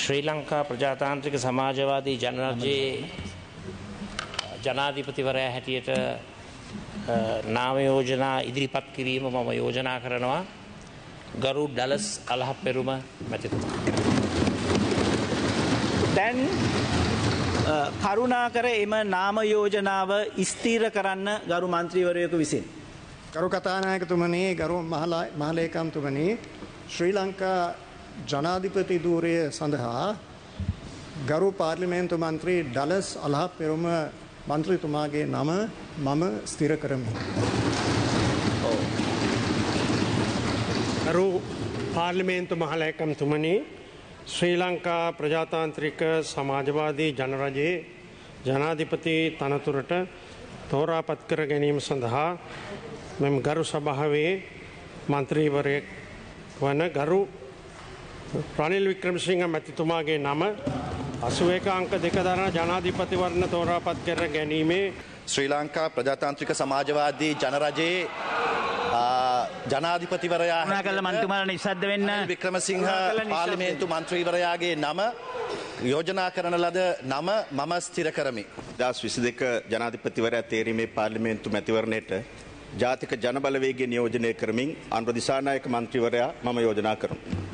ශ්‍රී ලංකා ප්‍රජාතාන්ත්‍රික සමාජවාදී ජනරජයේ ජනාධිපතිවරයා හැටියට නාම යෝජනා ඉදිරිපත් කිරීම මම යෝජනා කරනවා ගරු ඩලස් අලහපෙරුම මැතිතුමා. දැන් කරුණාකර එම නාම යෝජනාව ස්ථීර කරන්න ගරු මන්ත්‍රීවරයකු විසින්. ගරු කතානායකතුමනේ ගරු මහලේකම්තුමනේ ශ්‍රී ලංකා ජනාධිපති ධූරය සඳහා ගරු පාර්ලිමේන්තු මන්ත්‍රී ඩලස් අලහ පෙරුම මන්ත්‍රීතුමාගේ නම මම ස්ථිර කරමි. ගරු පාර්ලිමේන්තු මහලෑකම්තුමනි ශ්‍රී ලංකා ප්‍රජාතාන්ත්‍රික සමාජවාදී ජනරජයේ ජනාධිපති තනතුරට තෝරාපත් කර ගැනීම සඳහා මෙම ගරු සභාවේ මන්ත්‍රීවරයෙක් වන ගරු රනිල් වික්‍රමසිංහ මැතිතුමාගේ නම අසුවේක අංක දෙක දරන ජනාධිපතිවරණ තෝරාපත් කර ගැනීමේ ශ්‍රී ලංකා ප්‍රජාතාන්ත්‍රික සමාජවාදී ජනරජයේ ජනාධිපතිවරයා කල මන්තුමාල නිසද්ද වෙන්න වික්‍රමසිංහ පාර්ලිමේන්තු මන්ත්‍රීවරයාගේ නම යෝජනා කරන ලද නම මම ස්ථිර කරමි. දස් විසි දෙක ජනාධිපතිවරයා තේරීමේ පාර්ලිමේන්තු මැතිවරණයට ජාතික ජනබලවේගේ නියෝජනය කරමින් අන්ු දිසානායක මන්ත්‍රීවරයා මම යෝජනා කරමු.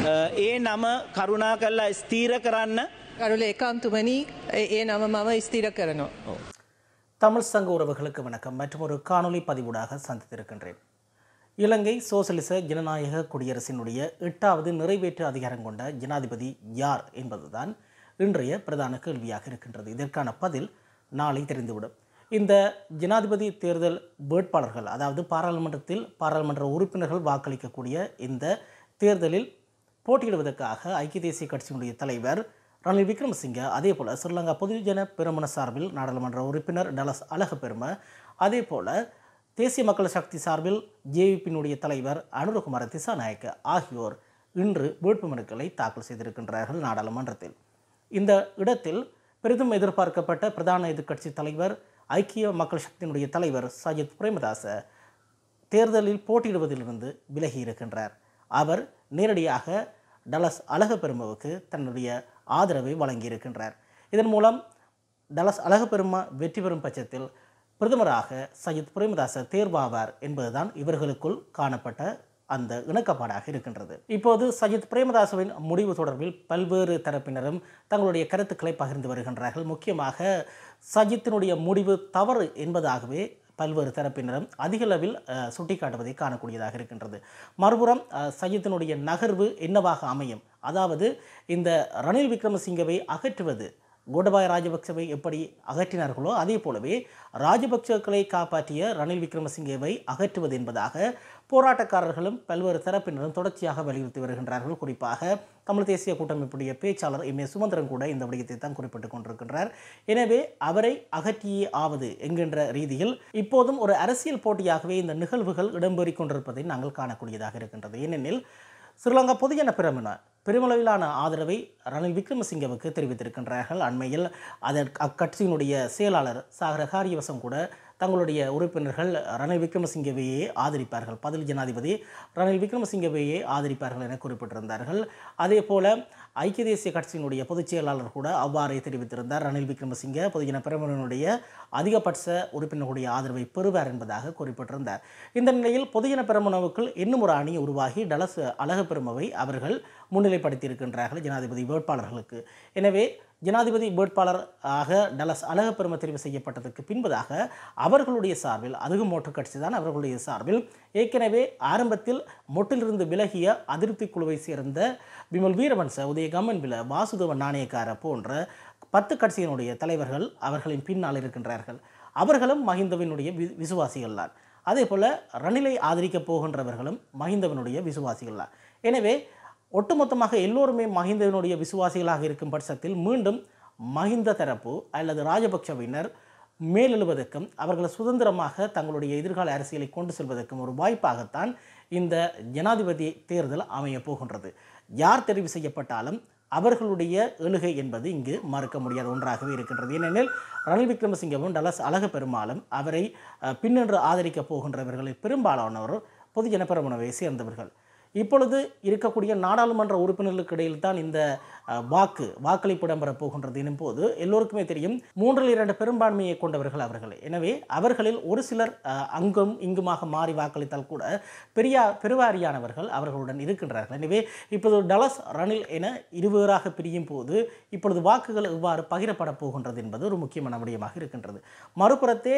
ඒ නම කරුණා කරලා ස්ථීර කරන්න කරුල ஏகாந்துமணி ஏ නම මම ஸ்திர කරනවා. தமிழ் சங்க உறவுகளுக்கு வணக்கம் மற்றும் ஒரு காணொலி பதிவூடாக சந்தித்திருக்கின்றேன் இலங்கை சோசலிச ஜனநாயக குடியரசினுடைய எட்டாவது நிறைவேற்று அதிகாரம் கொண்ட ஜனாதிபதி யார் என்பதுதான் இன்றைய பிரதான கேள்வியாக இருக்கின்றது இதற்கான பதில் நாளை தெரிந்துவிடும் இந்த ஜனாதிபதி தேர்தல் வேட்பாளர்கள் அதாவது பாராளுமன்றத்தில் பாராளுமன்ற உறுப்பினர்கள் வாக்களிக்கக்கூடிய இந்த தேர்தலில் போட்டியிடுவதற்காக ஐக்கிய தேசிய கட்சியினுடைய தலைவர் ரணில் விக்ரமசிங்க அதே போல் ஸ்ரீலங்கா பொதுஜன பெருமன சார்பில் நாடாளுமன்ற உறுப்பினர் டலஸ் அழக பெரும அதே போல் தேசிய மக்கள் சக்தி சார்பில் ஜேவிபியினுடைய தலைவர் அனுரகுமார திசாநாயக்க ஆகியோர் இன்று வேட்புமனுக்களை தாக்கல் செய்திருக்கின்றார்கள் நாடாளுமன்றத்தில் இந்த இடத்தில் பெரிதும் எதிர்பார்க்கப்பட்ட பிரதான எதிர்க்கட்சி தலைவர் ஐக்கிய மக்கள் சக்தியினுடைய தலைவர் சஜித் பிரேமதாச தேர்தலில் போட்டியிடுவதிலிருந்து விலகி இருக்கின்றார் அவர் நேரடியாக டலஸ் அழகப்பெருமாவுக்கு தன்னுடைய ஆதரவை வழங்கியிருக்கின்றார் இதன் மூலம் டலஸ் அழகப்பெருமா வெற்றி பெறும் பட்சத்தில் பிரதமராக சையத் பிரேமதாச தேர்வாவார் என்பதுதான் இவர்களுக்குள் காணப்பட்ட அந்த இணக்கப்பாடாக இருக்கின்றது இப்போது சஜித் பிரேமதாசுவின் முடிவு தொடர்பில் பல்வேறு தரப்பினரும் தங்களுடைய கருத்துக்களை பகிர்ந்து வருகின்றார்கள் முக்கியமாக சஜித்தினுடைய முடிவு தவறு என்பதாகவே பல்வேறு தரப்பினரும் அதிகளவில் சுட்டிக்காட்டுவதை காணக்கூடியதாக இருக்கின்றது மறுபுறம் சையத்தினுடைய நகர்வு என்னவாக அமையும் அதாவது இந்த ரணில் விக்ரமசிங்கவை அகற்றுவது கோடபாய ராஜபக்சவை எப்படி அகற்றினார்களோ அதே போலவே ராஜபக்சக்களை காப்பாற்றிய ரணில் விக்ரமசிங்கவை அகற்றுவது என்பதாக போராட்டக்காரர்களும் பல்வேறு தரப்பினரும் தொடர்ச்சியாக வலியுறுத்தி வருகின்றார்கள் குறிப்பாக தமிழ் தேசிய கூட்டமைப்புடைய பேச்சாளர் எம் ஏ சுமந்திரன் கூட இந்த விடயத்தை தான் குறிப்பிட்டுக் கொண்டிருக்கின்றார் எனவே அவரை அகற்றியே ஆவது என்கின்ற ரீதியில் இப்போதும் ஒரு அரசியல் போட்டியாகவே இந்த நிகழ்வுகள் இடம்பெறிக் கொண்டிருப்பதை நாங்கள் காணக்கூடியதாக இருக்கின்றது ஏனெனில் ஸ்ரீலங்கா பொதுஜன பிரமின பெருமளவிலான ஆதரவை ரணில் விக்ரமசிங்கவுக்கு தெரிவித்திருக்கின்றார்கள் அண்மையில் அதற்கு அக்கட்சியினுடைய செயலாளர் சாகர ஹாரியவசம் கூட தங்களுடைய உறுப்பினர்கள் ரணில் விக்ரமசிங்கவையே ஆதரிப்பார்கள் பதில் ஜனாதிபதி ரணில் விக்ரமசிங்கவையே ஆதரிப்பார்கள் என குறிப்பிட்டிருந்தார்கள் அதே போல ஐக்கிய தேசிய கட்சியினுடைய பொதுச் செயலாளர் கூட அவ்வாறே தெரிவித்திருந்தார் ரணில் விக்ரமசிங்க பொதுஜன பெருமனுடைய அதிகபட்ச உறுப்பினர்களுடைய ஆதரவை பெறுவார் என்பதாக குறிப்பிட்டிருந்தார் இந்த நிலையில் பொதுஜன பெருமனவுக்குள் இன்னும் ஒரு அணி உருவாகி டலஸ் அழகப்பெருமவை அவர்கள் முன்னிலைப்படுத்தியிருக்கின்றார்கள் ஜனாதிபதி வேட்பாளர்களுக்கு எனவே ஜனாதிபதி வேட்பாளர் ஆக டலஸ் அழகப்பெருமை தெரிவு செய்யப்பட்டதற்கு பின்பதாக அவர்களுடைய சார்பில் அதுவும் மொட்டு கட்சி தான் அவர்களுடைய சார்பில் ஏற்கனவே ஆரம்பத்தில் மொட்டிலிருந்து விலகிய அதிருப்தி குழுவை சேர்ந்த விமல் வீரவன்ச உதயகமன் வில வாசுதேவன் நாணயக்கார போன்ற பத்து கட்சியினுடைய தலைவர்கள் அவர்களின் பின்னால் இருக்கின்றார்கள் அவர்களும் மஹிந்தவினுடைய வி விசுவாசிகள் தான் அதே போல் ரணிலை ஆதரிக்கப் போகின்றவர்களும் மஹிந்தவனுடைய விசுவாசிகள் தான் எனவே ஒட்டுமொத்தமாக எல்லோருமே மஹிந்தவினுடைய விசுவாசிகளாக இருக்கும் பட்சத்தில் மீண்டும் மஹிந்த தரப்பு அல்லது ராஜபக்சவினர் மேலெழுவதற்கும் அவர்களை சுதந்திரமாக தங்களுடைய எதிர்கால அரசியலை கொண்டு செல்வதற்கும் ஒரு வாய்ப்பாகத்தான் இந்த ஜனாதிபதி தேர்தல் அமையப் போகின்றது யார் தெரிவு செய்யப்பட்டாலும் அவர்களுடைய எழுகை என்பது இங்கு மறுக்க முடியாத ஒன்றாகவே இருக்கின்றது ஏனெனில் ரணில் விக்ரமசிங்கவும் டலஸ் அழக பெருமாளும் அவரை பின்னென்று ஆதரிக்கப் போகின்றவர்களில் பெரும்பாலானவர் பொதுஜன பெருமனவை சேர்ந்தவர்கள் இப்பொழுது இருக்கக்கூடிய நாடாளுமன்ற உறுப்பினர்களுக்கு இடையில் தான் இந்த வாக்கு வாக்களிப்பு இடம்பெறப் போகின்றது எனும்போது எல்லோருக்குமே தெரியும் மூன்றில் இரண்டு பெரும்பான்மையை கொண்டவர்கள் அவர்கள் எனவே அவர்களில் ஒரு சிலர் அங்கும் இங்குமாக மாறி வாக்களித்தால் கூட பெரிய பெருவாரியானவர்கள் அவர்களுடன் இருக்கின்றார்கள் எனவே இப்போது டலஸ் ரணில் என இருவராக பிரியும் போது இப்பொழுது வாக்குகள் இவ்வாறு பகிரப்பட போகின்றது என்பது ஒரு முக்கியமான விடயமாக இருக்கின்றது மறுபுறத்தே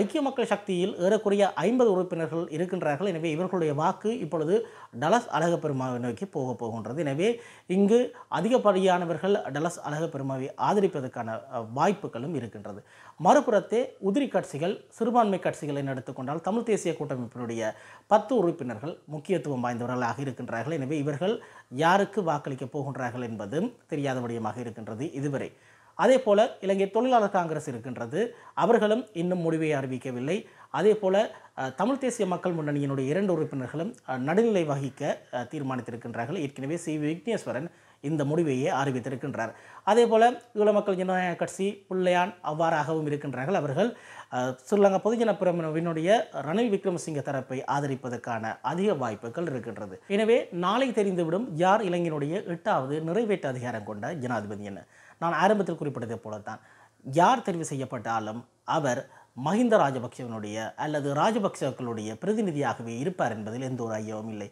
ஐக்கிய மக்கள் சக்தியில் ஏறக்குறைய ஐம்பது உறுப்பினர்கள் இருக்கின்றார்கள் எனவே இவர்களுடைய வாக்கு இப்பொழுது டலஸ் அழகப்பெருமாவை நோக்கி போக போகின்றது எனவே இங்கு அதிகப்படியானவர்கள் டலஸ் அழகப்பெருமாவை ஆதரிப்பதற்கான வாய்ப்புகளும் இருக்கின்றது மறுபுறத்தே உதிரி கட்சிகள் சிறுபான்மை கட்சிகளை எடுத்துக்கொண்டால் தமிழ் தேசிய கூட்டமைப்பினுடைய பத்து உறுப்பினர்கள் முக்கியத்துவம் வாய்ந்தவர்களாக இருக்கின்றார்கள் எனவே இவர்கள் யாருக்கு வாக்களிக்கப் போகின்றார்கள் என்பதும் தெரியாத விடயமாக இருக்கின்றது இதுவரை அதே போல் இலங்கை தொழிலாளர் காங்கிரஸ் இருக்கின்றது அவர்களும் இன்னும் முடிவை அறிவிக்கவில்லை அதே போல் தமிழ் தேசிய மக்கள் முன்னணியினுடைய இரண்டு உறுப்பினர்களும் நடுநிலை வகிக்க தீர்மானித்திருக்கின்றார்கள் ஏற்கனவே சி விக்னேஸ்வரன் இந்த முடிவையே அறிவித்திருக்கின்றார் அதே போல் ஈழ மக்கள் ஜனநாயக கட்சி பிள்ளையான் அவ்வாறாகவும் இருக்கின்றார்கள் அவர்கள் ஸ்ரீலங்கா பொதுஜன பிரமனவினுடைய ரணில் விக்ரமசிங்க தரப்பை ஆதரிப்பதற்கான அதிக வாய்ப்புகள் இருக்கின்றது எனவே நாளை தெரிந்துவிடும் யார் இளைஞனுடைய எட்டாவது நிறைவேற்று அதிகாரம் கொண்ட ஜனாதிபதி என்ன நான் ஆரம்பத்தில் குறிப்பிட்டதை போலத்தான் யார் தெரிவு செய்யப்பட்டாலும் அவர் மஹிந்த ராஜபக்சவனுடைய அல்லது ராஜபக்சவர்களுடைய பிரதிநிதியாகவே இருப்பார் என்பதில் எந்த ஒரு ஐயமும் இல்லை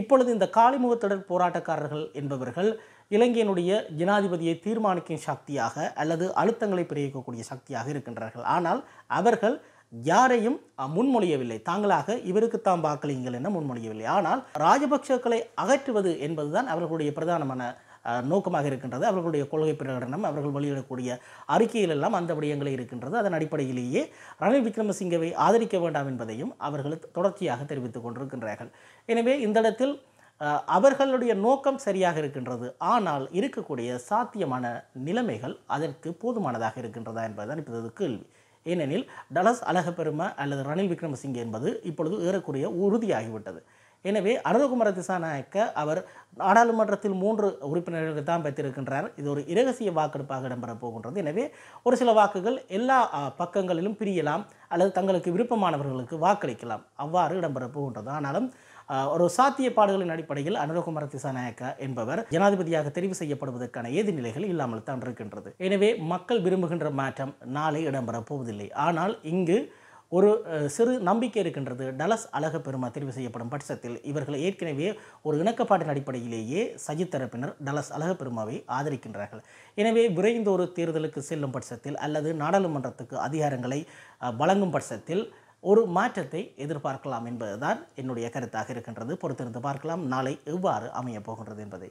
இப்பொழுது இந்த காலிமுகத்தொடர் போராட்டக்காரர்கள் என்பவர்கள் இலங்கையினுடைய ஜனாதிபதியை தீர்மானிக்கும் சக்தியாக அல்லது அழுத்தங்களை பிரயோகிக்கக்கூடிய சக்தியாக இருக்கின்றார்கள் ஆனால் அவர்கள் யாரையும் முன்மொழியவில்லை தாங்களாக இவருக்கு தான் வாக்களியுங்கள் என முன்மொழியவில்லை ஆனால் ராஜபக்சக்களை அகற்றுவது என்பதுதான் அவர்களுடைய பிரதானமான நோக்கமாக இருக்கின்றது அவர்களுடைய கொள்கை பிரகடனம் அவர்கள் வெளியிடக்கூடிய அறிக்கையில் எல்லாம் அந்த விடயங்களே இருக்கின்றது அதன் அடிப்படையிலேயே ரணில் விக்ரமசிங்கவை ஆதரிக்க வேண்டாம் என்பதையும் அவர்கள் தொடர்ச்சியாக தெரிவித்துக் கொண்டிருக்கின்றார்கள் எனவே இந்த இடத்தில் அவர்களுடைய நோக்கம் சரியாக இருக்கின்றது ஆனால் இருக்கக்கூடிய சாத்தியமான நிலைமைகள் அதற்கு போதுமானதாக இருக்கின்றதா என்பதுதான் இப்போது கேள்வி ஏனெனில் டலஸ் அழகப்பெரும அல்லது ரணில் விக்ரமசிங்கே என்பது இப்பொழுது ஏறக்குறைய உறுதியாகிவிட்டது எனவே அனுரகுமர திசாநாயக்க அவர் நாடாளுமன்றத்தில் மூன்று உறுப்பினர்களுக்கு தான் பெற்றிருக்கின்றார் இது ஒரு இரகசிய வாக்கெடுப்பாக இடம்பெற போகின்றது எனவே ஒரு சில வாக்குகள் எல்லா பக்கங்களிலும் பிரியலாம் அல்லது தங்களுக்கு விருப்பமானவர்களுக்கு வாக்களிக்கலாம் அவ்வாறு இடம்பெற போகின்றது ஆனாலும் ஒரு சாத்திய பாடுகளின் அடிப்படையில் அனுரகுமார திசாநாயக்க என்பவர் ஜனாதிபதியாக தெரிவு செய்யப்படுவதற்கான ஏது நிலைகள் இல்லாமல் தான் இருக்கின்றது எனவே மக்கள் விரும்புகின்ற மாற்றம் நாளை இடம்பெறப் போவதில்லை ஆனால் இங்கு ஒரு சிறு நம்பிக்கை இருக்கின்றது டலஸ் அழக பெருமா தெரிவு செய்யப்படும் பட்சத்தில் இவர்கள் ஏற்கனவே ஒரு இணக்கப்பாட்டின் அடிப்படையிலேயே சஜித் தரப்பினர் டலஸ் அழக பெருமாவை ஆதரிக்கின்றார்கள் எனவே விரைந்து ஒரு தேர்தலுக்கு செல்லும் பட்சத்தில் அல்லது நாடாளுமன்றத்துக்கு அதிகாரங்களை வழங்கும் பட்சத்தில் ஒரு மாற்றத்தை எதிர்பார்க்கலாம் என்பதுதான் என்னுடைய கருத்தாக இருக்கின்றது பொறுத்திருந்து பார்க்கலாம் நாளை எவ்வாறு அமையப் போகின்றது என்பதை